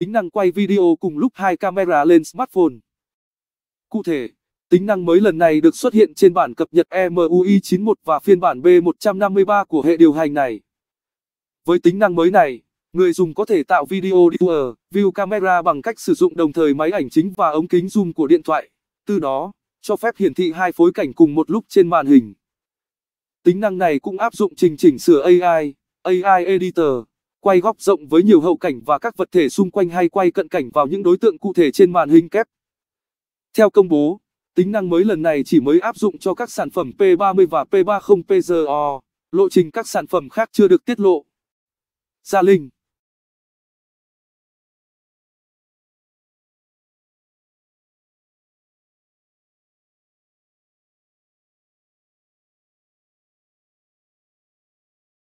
tính năng quay video cùng lúc hai camera lên smartphone. Cụ thể, tính năng mới lần này được xuất hiện trên bản cập nhật e MUI 91 và phiên bản B153 của hệ điều hành này. Với tính năng mới này, người dùng có thể tạo video tour, view camera bằng cách sử dụng đồng thời máy ảnh chính và ống kính zoom của điện thoại, từ đó cho phép hiển thị hai phối cảnh cùng một lúc trên màn hình. Tính năng này cũng áp dụng trình chỉnh sửa AI, AI Editor quay góc rộng với nhiều hậu cảnh và các vật thể xung quanh hay quay cận cảnh vào những đối tượng cụ thể trên màn hình kép. Theo công bố, tính năng mới lần này chỉ mới áp dụng cho các sản phẩm P30 và P30 PGO, lộ trình các sản phẩm khác chưa được tiết lộ. Gia Linh